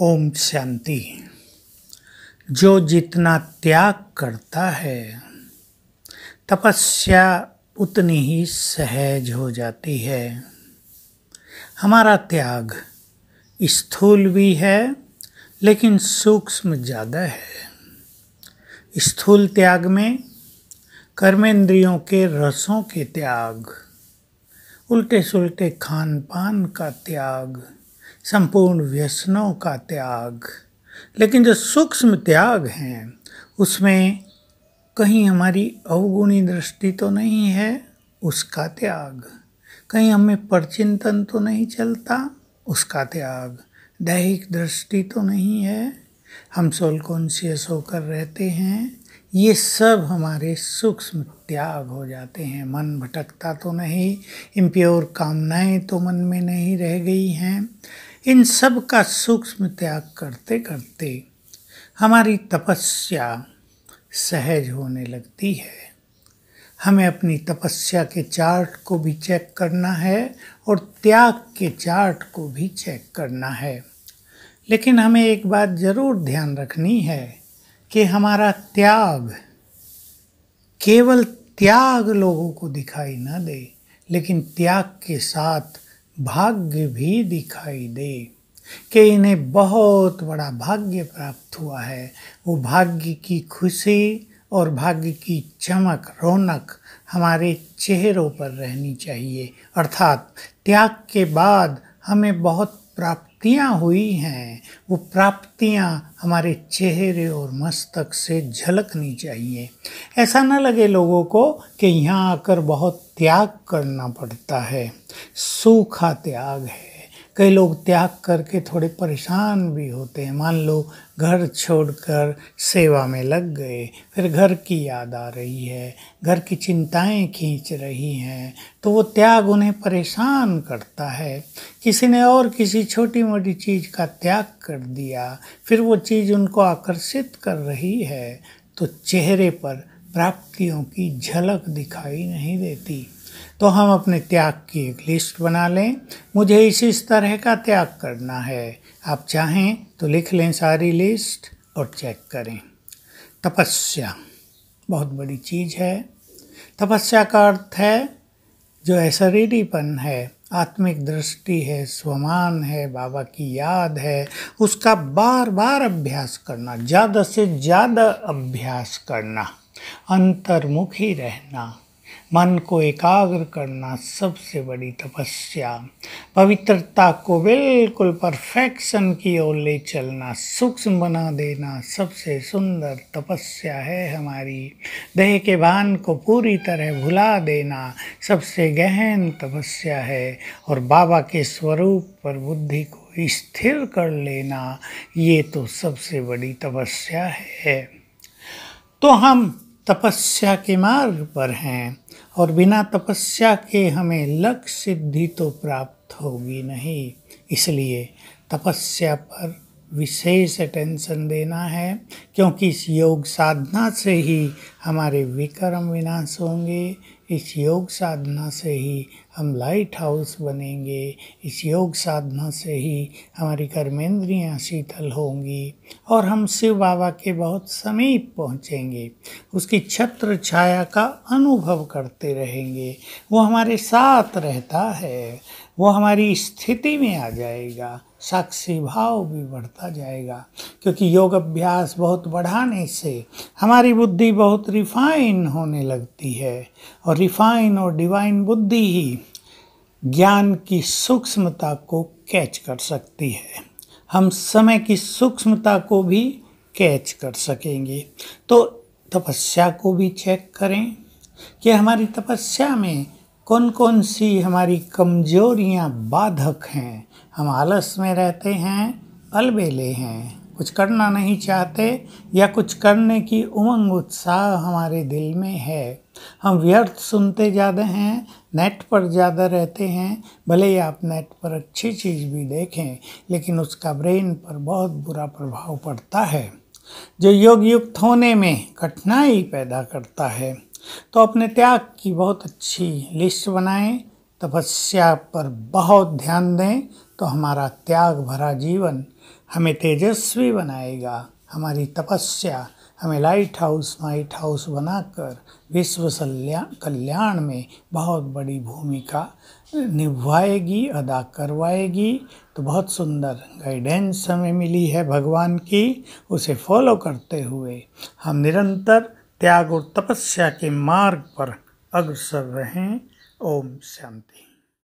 ओम शांति जो जितना त्याग करता है तपस्या उतनी ही सहज हो जाती है हमारा त्याग स्थूल भी है लेकिन सूक्ष्म ज़्यादा है स्थूल त्याग में कर्मेंद्रियों के रसों के त्याग उल्टे सुलटे खान पान का त्याग संपूर्ण व्यसनों का त्याग लेकिन जो सूक्ष्म त्याग हैं उसमें कहीं हमारी अवगुणी दृष्टि तो नहीं है उसका त्याग कहीं हमें परचिंतन तो नहीं चलता उसका त्याग दैहिक दृष्टि तो नहीं है हम सोल कॉन्शियस होकर रहते हैं ये सब हमारे सूक्ष्म त्याग हो जाते हैं मन भटकता तो नहीं इम्प्योर कामनाएं तो मन में नहीं रह गई हैं इन सब का सूक्ष्म त्याग करते करते हमारी तपस्या सहज होने लगती है हमें अपनी तपस्या के चार्ट को भी चेक करना है और त्याग के चार्ट को भी चेक करना है लेकिन हमें एक बात ज़रूर ध्यान रखनी है कि हमारा त्याग केवल त्याग लोगों को दिखाई ना दे लेकिन त्याग के साथ भाग्य भी दिखाई दे कि इन्हें बहुत बड़ा भाग्य प्राप्त हुआ है वो भाग्य की खुशी और भाग्य की चमक रौनक हमारे चेहरों पर रहनी चाहिए अर्थात त्याग के बाद हमें बहुत प्राप्त प्राप्तियाँ हुई हैं वो प्राप्तियाँ हमारे चेहरे और मस्तक से झलकनी चाहिए ऐसा ना लगे लोगों को कि यहाँ आकर बहुत त्याग करना पड़ता है सूखा त्याग है कई लोग त्याग करके थोड़े परेशान भी होते हैं मान लो घर छोड़कर सेवा में लग गए फिर घर की याद आ रही है घर की चिंताएं खींच रही हैं तो वो त्याग उन्हें परेशान करता है किसी ने और किसी छोटी मोटी चीज़ का त्याग कर दिया फिर वो चीज़ उनको आकर्षित कर रही है तो चेहरे पर प्राप्तियों की झलक दिखाई नहीं देती तो हम अपने त्याग की एक लिस्ट बना लें मुझे इसी इस तरह का त्याग करना है आप चाहें तो लिख लें सारी लिस्ट और चेक करें तपस्या बहुत बड़ी चीज़ है तपस्या का अर्थ है जो ऐसा रेडीपन है आत्मिक दृष्टि है स्वमान है बाबा की याद है उसका बार बार अभ्यास करना ज़्यादा से ज़्यादा अभ्यास करना अंतर्मुखी रहना मन को एकाग्र करना सबसे बड़ी तपस्या पवित्रता को बिल्कुल परफेक्शन की ओर ले चलना सूक्ष्म बना देना सबसे सुंदर तपस्या है हमारी देह के भान को पूरी तरह भुला देना सबसे गहन तपस्या है और बाबा के स्वरूप पर बुद्धि को स्थिर कर लेना ये तो सबसे बड़ी तपस्या है तो हम तपस्या के मार्ग पर हैं और बिना तपस्या के हमें लक्ष्य सिद्धि तो प्राप्त होगी नहीं इसलिए तपस्या पर विशेष अटेंशन देना है क्योंकि इस योग साधना से ही हमारे विक्रम विनाश होंगे इस योग साधना से ही हम लाइट हाउस बनेंगे इस योग साधना से ही हमारी कर्मेंद्रियाँ शीतल होंगी और हम शिव बाबा के बहुत समीप पहुँचेंगे उसकी छत्र छाया का अनुभव करते रहेंगे वो हमारे साथ रहता है वो हमारी स्थिति में आ जाएगा साक्षी भाव भी बढ़ता जाएगा क्योंकि योग अभ्यास बहुत बढ़ाने से हमारी बुद्धि बहुत रिफाइन होने लगती है और रिफाइन और डिवाइन बुद्धि ही ज्ञान की सूक्ष्मता को कैच कर सकती है हम समय की सूक्ष्मता को भी कैच कर सकेंगे तो तपस्या को भी चेक करें कि हमारी तपस्या में कौन कौन सी हमारी कमजोरियां बाधक हैं हम आलस में रहते हैं अलबेले हैं कुछ करना नहीं चाहते या कुछ करने की उमंग उत्साह हमारे दिल में है हम व्यर्थ सुनते ज़्यादा हैं नेट पर ज़्यादा रहते हैं भले ही आप नेट पर अच्छी चीज़ भी देखें लेकिन उसका ब्रेन पर बहुत बुरा प्रभाव पड़ता है जो योग युक्त होने में कठिनाई पैदा करता है तो अपने त्याग की बहुत अच्छी लिस्ट बनाएं तपस्या पर बहुत ध्यान दें तो हमारा त्याग भरा जीवन हमें तेजस्वी बनाएगा हमारी तपस्या हमें लाइट हाउस माइट हाउस बनाकर विश्व कल्याण में बहुत बड़ी भूमिका निभाएगी अदा करवाएगी तो बहुत सुंदर गाइडेंस हमें मिली है भगवान की उसे फॉलो करते हुए हम निरंतर त्याग और तपस्या के मार्ग पर अग्रसर रहें ओम शांति